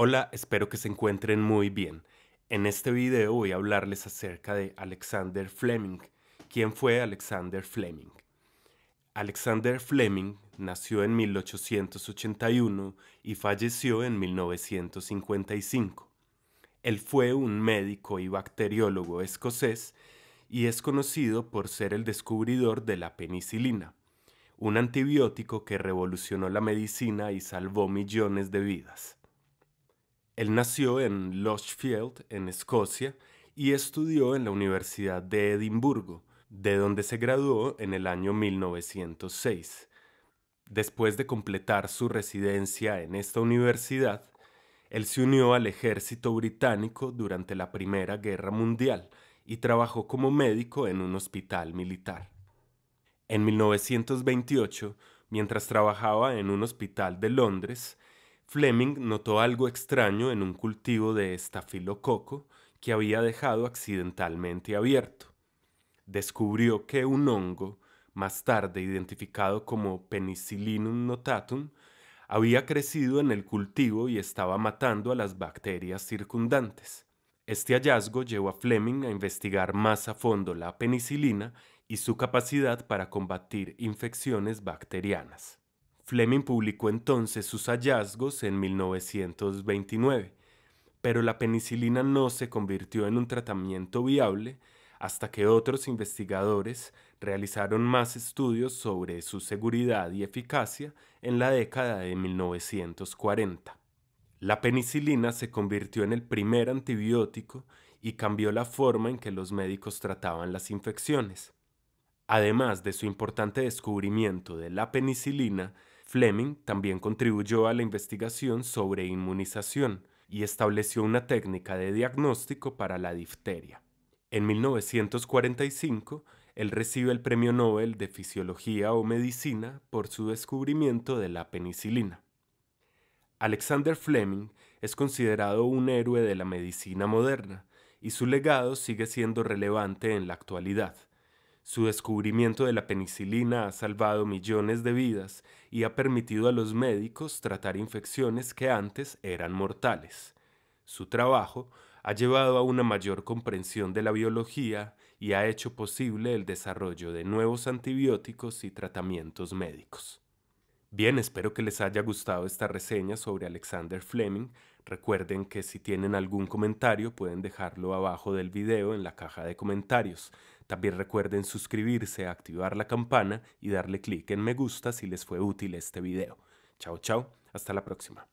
Hola, espero que se encuentren muy bien. En este video voy a hablarles acerca de Alexander Fleming. ¿Quién fue Alexander Fleming? Alexander Fleming nació en 1881 y falleció en 1955. Él fue un médico y bacteriólogo escocés y es conocido por ser el descubridor de la penicilina, un antibiótico que revolucionó la medicina y salvó millones de vidas. Él nació en Lochfield, en Escocia, y estudió en la Universidad de Edimburgo, de donde se graduó en el año 1906. Después de completar su residencia en esta universidad, él se unió al ejército británico durante la Primera Guerra Mundial y trabajó como médico en un hospital militar. En 1928, mientras trabajaba en un hospital de Londres, Fleming notó algo extraño en un cultivo de estafilococo que había dejado accidentalmente abierto. Descubrió que un hongo, más tarde identificado como Penicillinum notatum, había crecido en el cultivo y estaba matando a las bacterias circundantes. Este hallazgo llevó a Fleming a investigar más a fondo la penicilina y su capacidad para combatir infecciones bacterianas. Fleming publicó entonces sus hallazgos en 1929, pero la penicilina no se convirtió en un tratamiento viable hasta que otros investigadores realizaron más estudios sobre su seguridad y eficacia en la década de 1940. La penicilina se convirtió en el primer antibiótico y cambió la forma en que los médicos trataban las infecciones. Además de su importante descubrimiento de la penicilina, Fleming también contribuyó a la investigación sobre inmunización y estableció una técnica de diagnóstico para la difteria. En 1945, él recibe el Premio Nobel de Fisiología o Medicina por su descubrimiento de la penicilina. Alexander Fleming es considerado un héroe de la medicina moderna y su legado sigue siendo relevante en la actualidad. Su descubrimiento de la penicilina ha salvado millones de vidas y ha permitido a los médicos tratar infecciones que antes eran mortales. Su trabajo ha llevado a una mayor comprensión de la biología y ha hecho posible el desarrollo de nuevos antibióticos y tratamientos médicos. Bien, espero que les haya gustado esta reseña sobre Alexander Fleming. Recuerden que si tienen algún comentario pueden dejarlo abajo del video en la caja de comentarios. También recuerden suscribirse, activar la campana y darle clic en me gusta si les fue útil este video. Chao, chao, hasta la próxima.